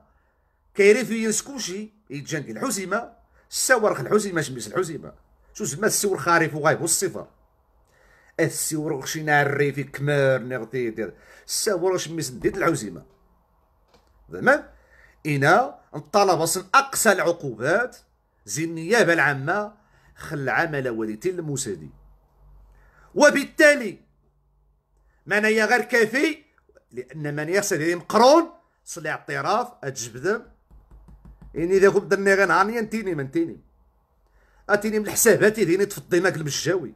ينسكوشي كلشي يتجنق الحزيمة السوارخ الحزيمة شمس الحزيمة شو زعما السور خارف وغايب والصفر السور غشينا الريفي كمار نغطي دير السور غش مسديد العزيمه زعما إنا الطلبه أصلا أقصى العقوبات زي النيابة العامة العمل والدتي الموسدي وبالتالي هي غير كافي لأن منايا سيدي مقرون صلي اعتراف أتجبدم إني اذا كنت درني غير نهار نتيني منتيني اتيني من الحسابات ديني تفضيناك المشاوي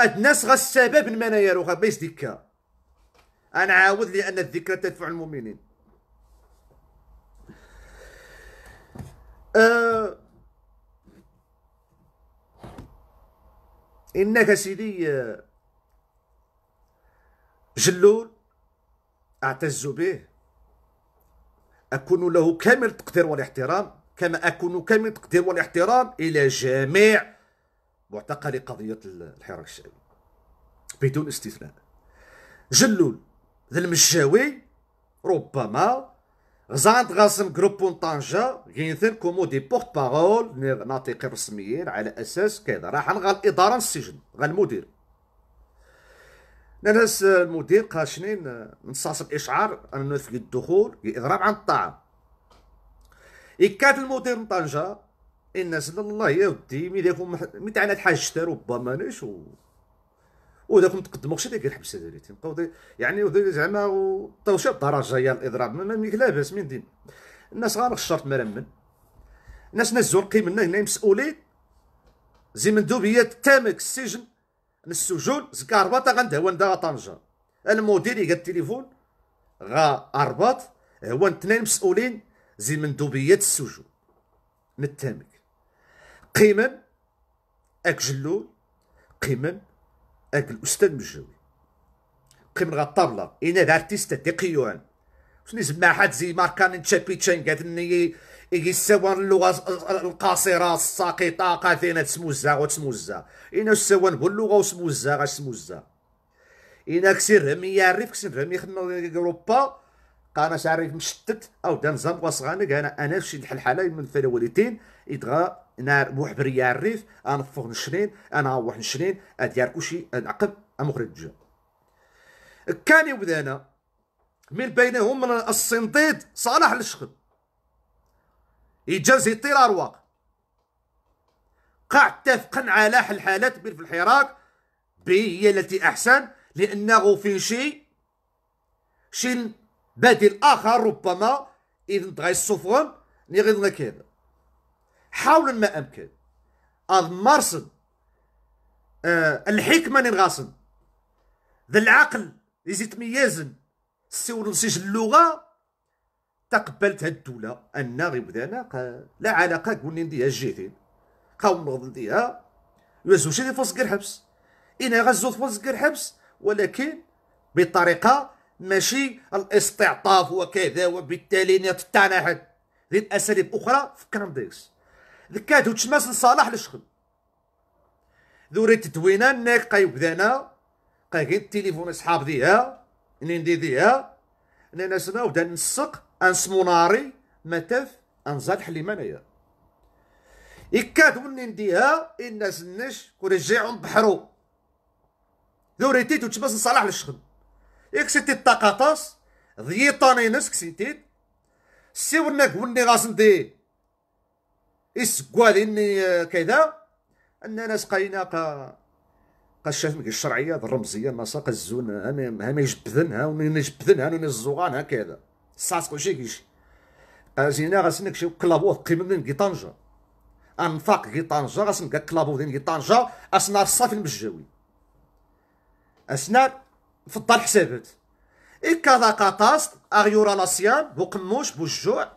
هاد الناس غا السبب من يارو غا بيس ديكا انا عاود لان الذكرى تدفع المؤمنين أه انك سيدي أه، جلول اعتز به اكون له كامل التقدير والاحترام كما أكون كامل التقدير والاحترام إلى جميع معتقلي قضية الحراك الشعبي بدون استثناء جلول ذا المجاوي ربما غزانت غاسم جروبون طنجة غينثن كومو دي بورت بارول ناطقين رسميين على أساس كذا راح نغى الإدارة السجن غا المدير ناس المدير قاشنين نصاص الإشعار أنه في الدخول إضراب عن الطعام إكات المدير طنجة الناس الله يا ودي مي داكم مي تاعنا تحاجت ربما نيش و وداك ما تقدموش ديك الحبس هذا تنبقاو يعني زعما طاو شي الدرجه هي الاضراب ما ميك لاباس من دين الناس غير الشرط مرمن الناس نزلوا القيمنا هنا مسؤولين زي مندوبيه تامك السجن السجون زكا رباط غندهوان دا طنجه المدير يقاد التليفون غا رباط هو اثنين مسؤولين زي دوبيات السجون نتامك قيمم اك جلول قيمم اك الاستاذ مجاوي قيمم غا الطابله انا ارتيست دي قيوان شنو زعما حد زي ماركان تشابيتشان قالت اني يسوان اللغه القاصره الساقطه الزاغ تسموزا وتسموزا انا سوان باللغه وسموزا غا سموزا انا كسر رمي يعرف كسر رمي يخدم اوروبا قانا شعري مشتت او دا نزام قال انا في شد الحلايل من الفلواليتين يدغى نار بوح بريا الريف انا فوق نشرين انا واحد نشرين اديار كلشي نعقب امخرج كان يبدانا من بينهم من الصنديد صالح الشخب يجاز يطير ارواق قاعد اتفقا على الحالات بير في الحراك بي هي التي احسن لانه في شي شي بديل آخر ربما تغي دغا ني غير كان حاول ما أمكن أض مرسن آه الحكمة غاصن ذا العقل يزيد ميازن سيولو نسيج اللغة تقبلت هاد الدولة أن غير غيبدانا لا علاقة قولي نديها الجهتين قاوم نغض نديها يوزو شي فرص حبس إنا غزو فرص حبس ولكن بطريقة ماشي الاستعطاف وكذا وبالتالي نتتناهد ذي الاساليب اخرى فكر مضيقش ذكاد تشماس لصالح الشغل ريت تدوينا ناك قايب ذانا غير التليفون اصحاب ديها نندي ديها انا سنا وبدا نسق انسموناري متاف انزاد حليمه انايا يكاد وني نديها الناس نش ورجعهم بحرو ذوري تيتو تشماس لصالح الشغل اكسيتيت طاقاطاس ضيطانينس سي سيوناك وني غاسن دي ديني كذا اننا سقينا قا قشات الشرعيه الرمزيه النساق الزون ها هما يجبدن ها ونجبدن ها الزوغان هكذا ساسكو شي كيشي زينا غاسنك شي كلابو قيم من طنجه انفاق كي طنجه غاسنك كلابو دين كي طنجه اسنار صافي المجاوي اسنار في الدار حسابات إيه كذا قطاس أغيور لاسيان بو بوجوع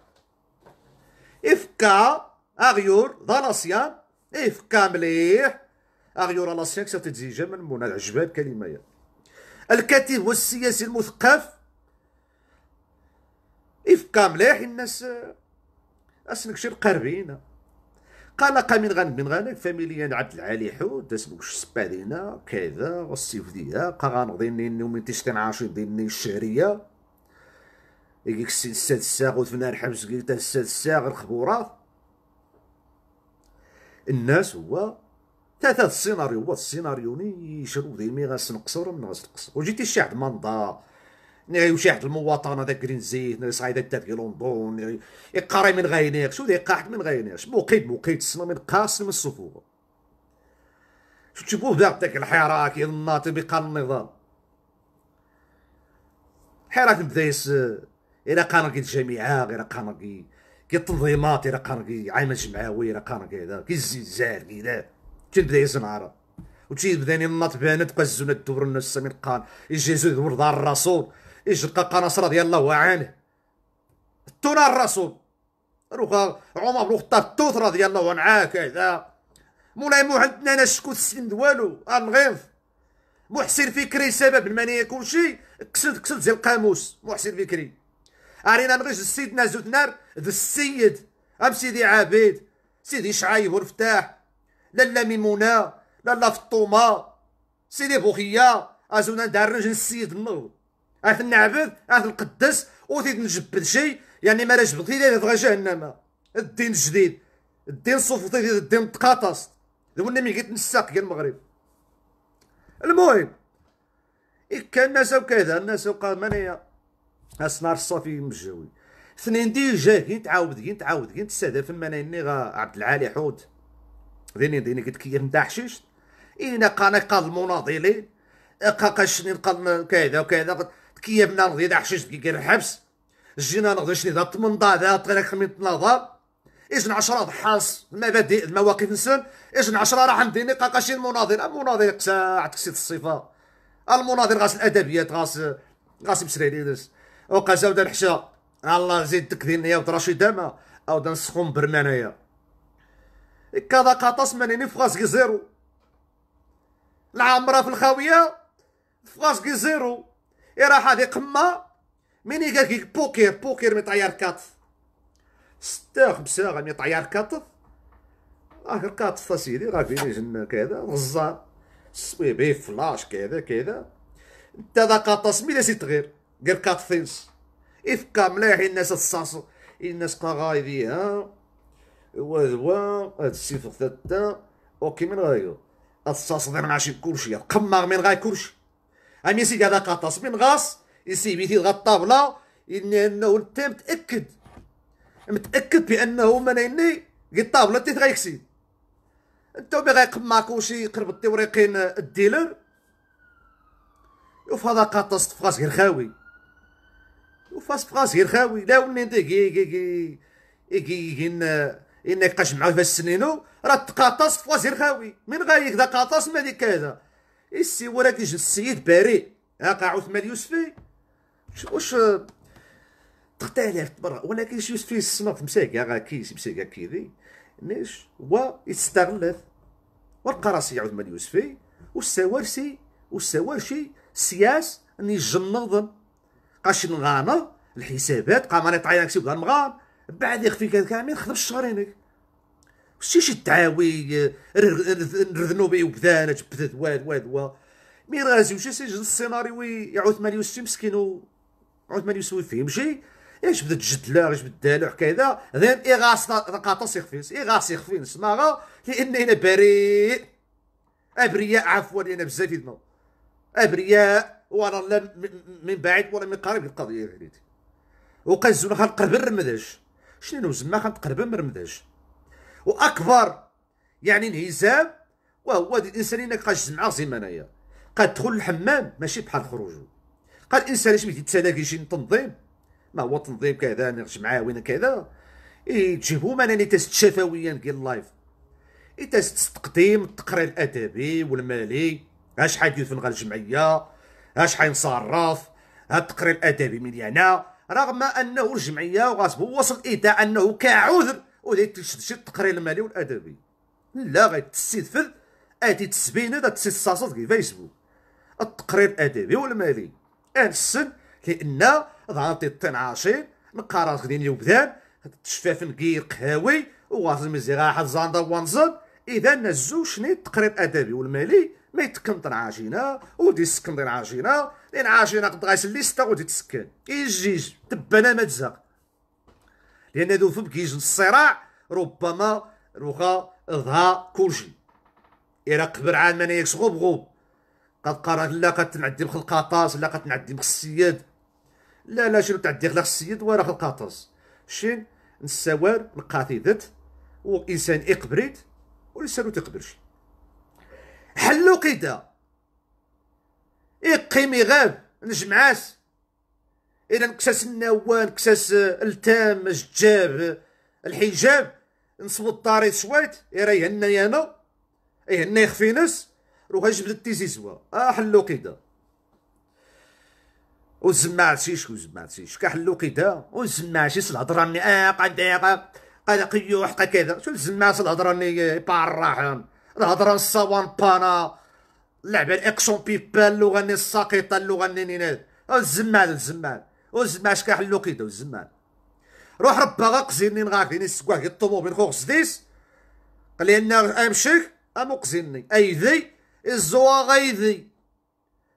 إفكا أغيور ذا لاسيان إفكا مليح أغيور لاسيان كسرت تزيجا من منى العجبان كلمة الكاتب والسياسي المثقف إفكا مليح الناس شي قربينا قلق من غن من غنك فاميليان عبد العالي حود تسبوك الشسبالينا كذا السيف ديا قغان ضيني من تشتن عاشي ضيني الشهرية يجيك الساد الساغ وثنا الحبس قلت الساد الساغ الخبورات الناس هو ثلاثة السيناريو هو ني يشرو ديمي غاس نقصر من غاس نقصر وجيتي الشعب منضى نيو يشاهد المواطن هذا كرين زيت صعيد داك لندن يقاري من غينيغ شو ذي قاحت من غينيغ موقيد موقيد السنه من قاسم من شو تشوفوه ذاك ذاك الحراك الناط بقانون النظام حراك بدايس الى كي الجامعه غير قانون كي كي التنظيمات الى قانون كي عامة جمعوي الى قانون كي هذا كي الزلزال كي هذا ذا تنبدايس نهار وتشد بداني الناط بانت قزونا الدور الناس من قان يجي زود ورد الرسول يجرق قناص ديال الله وعانه تونا الرسول روخا عمر بن الخطاب توت رضي الله عنه كذا مولاي مو عندنا انا الشكوت السند والو الغيظ محسن فكري سبب المنيه كلشي كسد كسد زي القاموس محسن فكري ارينا نغيش سيدنا نار ذا السيد ام سيدي عابد سيدي شعايب ورفتاح لالا ميمونه لالا فطومه سيدي بوخيه ازونا دار رجل السيد النور اث نعبد اث نقدس وثيد نجبد شي يعني ما لا جبدتي لا دغ جهنم الدين الجديد الدين صوفطي الدين تقاطص دونا ملي قلت نساق ديال المغرب المهم كان الناس وكذا الناس وقال مانيا اسنار الصافي مجاوي اثنين دي جا كي تعاود كي تعاود كي تستهدف المنايني غا عبد العالي حود ديني ديني قلت كيف نتاع حشيشت إينا قانا قاد المناضلين قاقاش نلقى كذا وكذا كياب نرضي دا حشيش كير الحبس جينا نرضي شني دا تمنضادة طريق خميت تناضة إجن عشرة ضحاص المبادئ المواقف نسون إجن عشرة راح نديني قاقاشين مناظر المناظر قساع تكسيد الصفة المناظر غاس الأدبيات غاس غاس بسريلينس وقا زاودا الحشا الله زيد تكذين يا ودراشي داما أو دا نسخون برمانايا كذا قاطس مانيني فغاس زيرو العامرة في الخاوية فغاس زيرو راه هذه قمه مني قال لك بوكير بوكير طيار كات ستة خمسة غادي طيار كات فا سيدي اسيدي فيني فين كذا سوي بي فلاش كذا كذا انت ذا قاطس مين سيت غير غير كاطفينس إفكا مليح الناس الصاصو الناس ها ذيها وذوا هاد السيف ثلاثة اوكي من غايو تصاصو مع شي كلشي قمر من غاي كلشي امي سيدي هذا قطاس من غاص يسيبيتي لغا الطابله انه انت متاكد متاكد بانه منيني قد الطابله تي غيكسيد انت باغي يقماكو وشي قرب التوريقين الديلر وفي هذا قاطاس تفقاس غير خاوي وفاس فقاس غير خاوي لا وني انت كي كي كي كي كي إنك قاش معاه فاش سنينو راه تقاطاس فواز غير خاوي من غير يكذا قاطص ما ديك كذا السي ولكن يجلس السيد بريء هاكا عثمان يوسفي واش تقطيع عليه التبرع ولكن يوسفي السنط مساكي غا كيس مساكا كيدي ناش و يستغلث راسي عثمان يوسفي والسوارسي والسواشي سياس اني جنظم قاش نغانا الحسابات قام انا طعينا كسي وقال مغار بعد يخفي كامل خدم الشهرينك شي شي تعاوي نرذنو به وكذا جبدت واد واد وا مي وش سي سجل السيناريو يا مالي يوسف مسكين عود مالي يسوي فيه مشي ايش بدات جد لا اش بدالو حكايه ذا ايغاس قاطس يخفيس ايغاس يخفيس ماغا لان هنا بريء ابرياء عفوا لان بزاف يدنا ابرياء وانا لا من بعيد ولا من قريب القضيه هذيك وقال الزول خنقرب الرمداش شنو زعما خنقرب الرمداش واكبر يعني انهزام وهو دي الانسان اللي قاش جمعه زيما انايا قد تدخل الحمام ماشي بحال خروجه قال الانسان اش تيتسالا كيجي تنظيم ما هو تنظيم كذا نرجع معاه وين كذا يجيبهم إيه، اللي تست شفويا ديال اللايف إيه، تست تقديم التقرير الادبي والمالي اش حد يدفن الجمعيه اش حينصرف هاد التقرير الادبي مليانه رغم انه الجمعيه وغاصب وصل الى انه كعذر شي التقرير المالي والادبي لا فل اتي تسبينه دا الصاصات في فيسبوك التقرير الادبي والمالي انسن لان ضعنتي طيب عاشين نقارات غديني وبدان تشفاف نقير قهاوي وغاز مزيغا حد زاندا وانزد اذا نزو شني التقرير الادبي والمالي ما يتكن طنعاجينا ودي سكن طنعاجينا لان عاجينا قد غايس الليستا ودي تسكن ايجيج تبانا ما تزاق لان هذو فم كيجن الصراع ربما روخا ظها كلشي إراق برعان منايكس غوب غوب قد قرات لا كتنعدي بخلقاطاس لا كتنعدي السيد لا لا شنو تعدي السيد وراه ورا خلقاطاس شين نساور نقاتي ذات وإنسان إقبريت ولسانو تقبرش حلو قيدا إقيمي غاب نجمعاس اذا كساس النوان كساس آه، التام جاب آه، الحجاب نصب الطاري شويت يرا إيه، يهنى انا إيه، يهنا يخفي ناس روح جبد التيزيزوا اه حلو وزمع كده وزمعتيش وزمعتيش كحلو وزمع شي الهضره اني اه قد قد قيوح قد كذا شو آه، زمعت الهضره اني بارحان الهضره الصوان بانا لعبه الاكسون بيبال اللغه الساقطه اللغه نينات الزمال الزمال وزما شكا حلو كيدو الزمان روح ربا غاقزيني نغاكيني سكواه الطوموبيل خو خصديس قال لي انا امشيك قزيني ايدي الزواغ ايدي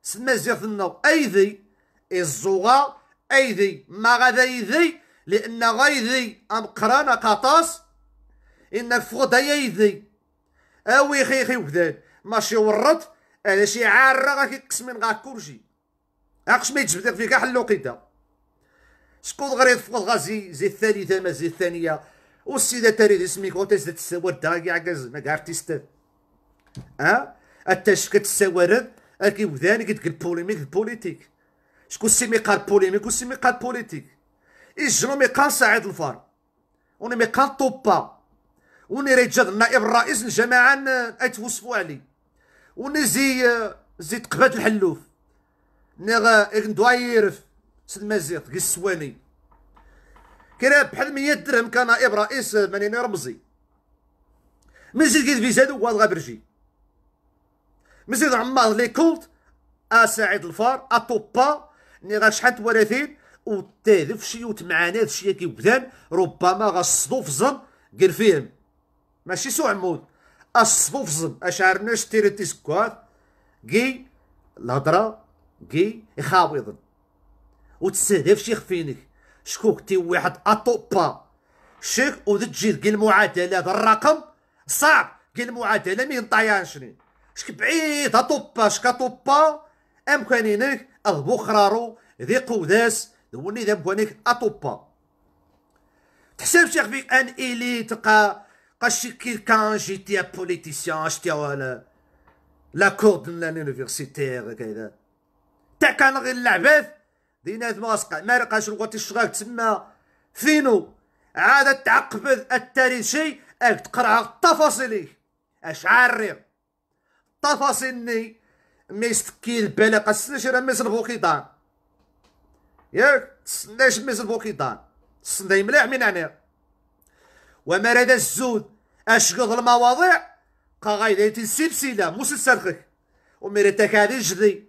سما زيات النو ايدي الزواغ ايدي ما غادا ايدي لان غايدي قرانا قطاس ان فغدا ايدي اوي خيخي وكذا ماشي ورط على شي عاره قسمين غا كلشي عقش ما يتجبدك فيك حلو قيده سكون غريض فوق الغازي زي الثالثة ما زي الثانية والسيدة تاريد اسميك وتزد تساور داقي عقز ما قارت ها أه؟ التشكة تساورد أكي وذاني قد البوليميك البوليتيك شكون سيمي قال بوليميك وسيمي قال بوليتيك إجنو مي قال سعيد الفار وني مي قال طوبا وني رجال نائب الرئيس الجماعة أتوسفوا عليه وني زي آه، زي تقبات الحلوف اغن دوايرف سد المزيط كي السواني بحال 100 درهم كنائب رئيس مانيني رمزي مزيد زيد كيد فيزا واد غابرجي مزيد عمار لي كولت اسعيد الفار اطوبا ني غا شحال و تاذف شي تمعانا شي كيبدان ربما غصدو في الزن قال فيهم ماشي سو عمود الصدو في الزن اشعرناش تيرتي سكواد كي الهضره كي يخاوضن وتستهدف شيخ فينك شكوك تي واحد اطوبا شيك وتجي كي المعادله هذا الرقم صعب كي المعادله مين طيانشني شك بعيد اطوبا شك اتوبا امكانينك خرارو ذي قوداس دوني ذا امكانيك اطوبا تحسب شيخ فيك ان تلقى قا قا كان جي جيتي بوليتيسيان شتي ولا لا كور دو لانيفرسيتير كذا تاع كان غير العباد دينات ماسقع ما رقاش لغوتي الشغاك تسمى فينو عاد تعقب التاريخي اك تقرا التفاصيلي اش عاري تفاصيلني مي يستكي البالا قسناش راه ميس البوكيطان ياك تسناش ميس البوكيطان تسناي مليح من عنير وما راد الزود اشقض المواضيع قاغايديتي السلسله مسلسل خيك ومرتك هذه جدي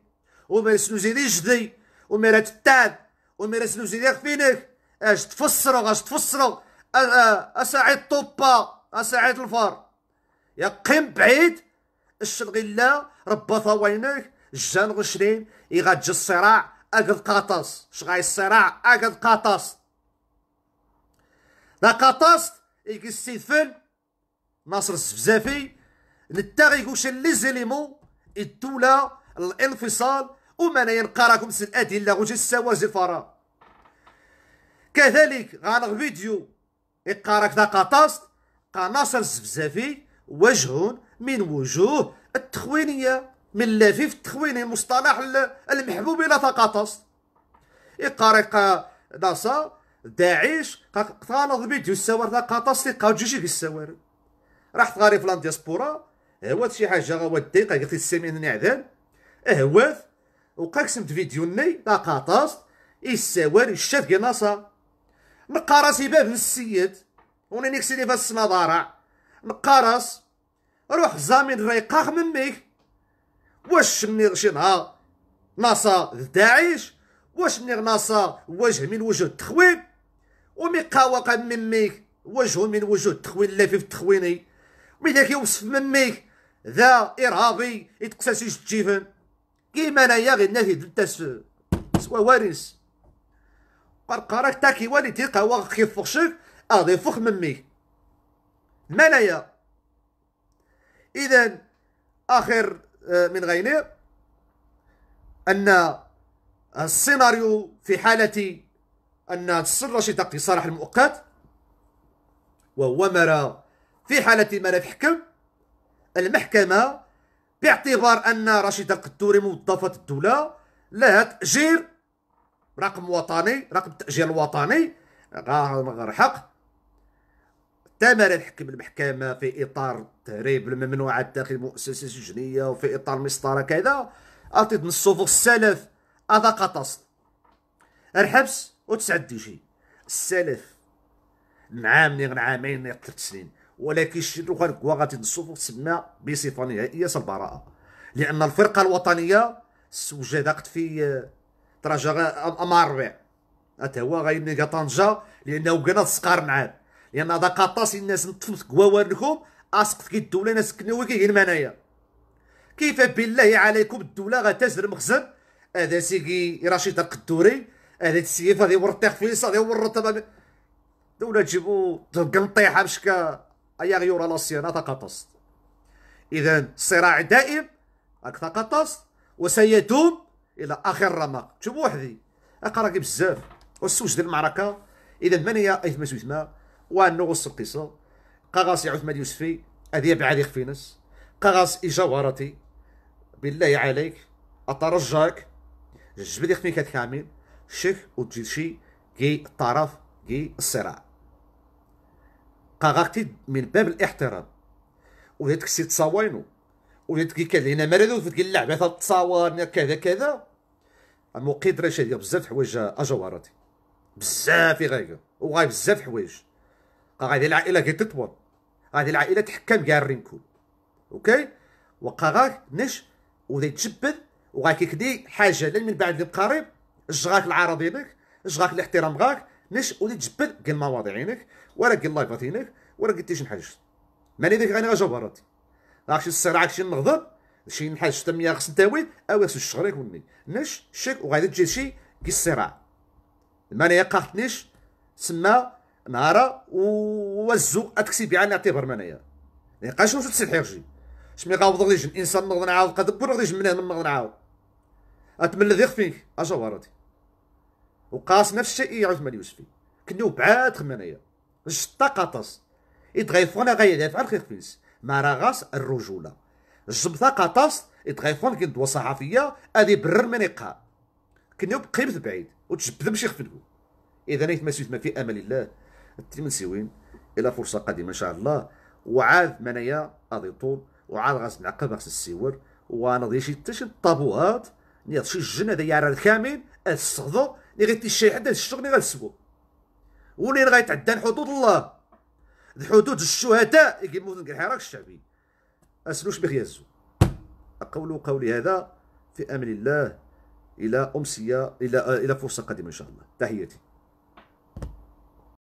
ومرسنوزي جدي وميرا تتعب وميرا سنوزيدير فينك اش تفسروا اش تفسروا اساعد طوبا اساعد الفار يا قيم بعيد لا ربا ثوينك جان غشرين يغادج الصراع اقد قاطاس شغاي الصراع اقد قاطس لا يجي السيد فل ناصر السفزافي نتاغي غيكوش لي زيليمون الدولة الانفصال انا ينقراكم سن الأدلة غوش السوا الفرا كذلك غانغ فيديو إقارك ذا قطاس قناصر الزفزافي وجه من وجوه التخوينية من لافيف التخويني مصطلح المحبوب إلى ثقاطس إقارك داسا داعش قناص فيديو السوار ذا ثقاطس لقاو جوجي في السوار راح غاري في لانديسبورا هوات شي حاجه غوات دقيقه قلت السيمين نعذان هوات وقاكسمت فيديوني تاقاطاست السوار الشات كناصا نقارس باب السيد ونينيك سيدي فاس نضارع نقارس روح زامن ريقاخ من ميك واش مني شي نهار ناصا داعش واش مني ناصا وجه من وجوه التخوين ومي قاوقا من ميك وجه من وجوه التخوين لا في التخويني مي ذاك يوصف من ميك ذا ارهابي يتقساسي جيفن كيما انايا غير ناهي دلتاس سوا وارنس قرقرك تاكي والي تيقا واغ كيف فخشك اغدي فخ ممي منايا اذا اخر آه، من غيني ان آه، السيناريو في حالة ان شي تقضي صراح المؤقت وهو مرى في حالة ما حكم المحكمة باعتبار أن رشيدة قدوري موظفة الدولة لها تأجير رقم وطني رقم التأجير الوطني آه، غير حق تمارين حكم المحكمة في إطار تهريب الممنوعات داخل المؤسسة السجنية وفي إطار مسطرة كذا أعطيت من السلف السلف هذا قطص الحبس وتسعد ديجي السلف نعامني نغنعامين نغ ثلاث سنين ولكن الشيء الاخر هو غتنصفو تسمى بصفه نهائيه البراءه لان الفرقه الوطنيه وجدقت في آه، تراجع امار ربع حتى هو غينيكا طنجه لانه كان الصقار معاه لان هذا قطاس الناس نطفت لكم اسقط كي الدوله ناس كناوي كي منايا كيف بالله عليكم الدوله غتزر مخزن هذا سيكي رشيد القدوري هذا السيف هذا ورطيخ فيس هذا ورطه دوله تجيبو تلقى نطيحه بشكا ايغيور لا سيانا تقطص اذا الصراع دائم راك تقطص وسيدوم الى اخر رمق شوف وحدي اقراك بزاف والسوج ديال المعركه اذا من هي أيثما ما سويتما وانو غص القصه قغاس عثمان يوسفي اذيب علي خفينس إجا اجاورتي بالله عليك اترجاك جبدي خميكات كامل شيخ وتجيشي كي الطرف كي الصراع قاغاكتي من باب الاحترام ولا تكسي تصاوينو كان تكي كلينا مرادو فتكي اللعبه تصاور كذا كذا اما قدره شاديه بزاف حوايج اجوارتي بزاف غايكا وغاي بزاف حوايج غادي العائله كي تطور غادي العائله تحكم كاع الرينكول اوكي وقاغاك نش ولي تجبد وغاك كدي حاجه لان من بعد قريب جغاك العرض ديالك جغاك الاحترام غاك نش ولي تجبد قال مواضيع عينك ولا قال لايفات عينك ولا قلت تيش نحجز ماني ديك غير غاجا براتي راك شي السرعه شي نغضب شي تم يا خص نتاوي او اس الشهر يكوني نش شك وغادي تجي شي كي السرعه ماني قاحتنيش تسمى نهارا وزو اتكسي بيعني اعتبر منايا يعني قاش نوصل تسيد حيرجي شمي غاوض غليش انسان نغض نعاود قد بور غليش من هنا نغض نعاود اتمنى ذيخ فيك اجا وراتي وقاس نفس الشيء يا عثمان يوسفي كنو بعاد خمانايا جطا قطس يتغيفون غاية دافع الخير فينس ما راغاس الرجوله جبثا قطس يتغيفون كي دوا صحفيه هذه برر من يقع كنو بقيمت بعيد وتجبد مشي خفدو اذا نيت ما في امل الله التمنسيوين الى فرصه قادمه ان شاء الله وعاد منايا اضي طول وعاد غاس نعقب غاس السيور وانا ضيشي حتى شي طابوهات نيض شي الجن هذا يعرى كامل السغضو اللي شي حدا الشغل اللي غنسبو ولين غيتعدى حدود الله حدود الشهداء يقيموا في الحراك الشعبي اسلوش بخيازو اقول قولي هذا في امن الله الى امسيه الى الى فرصه قادمه ان شاء الله تحياتي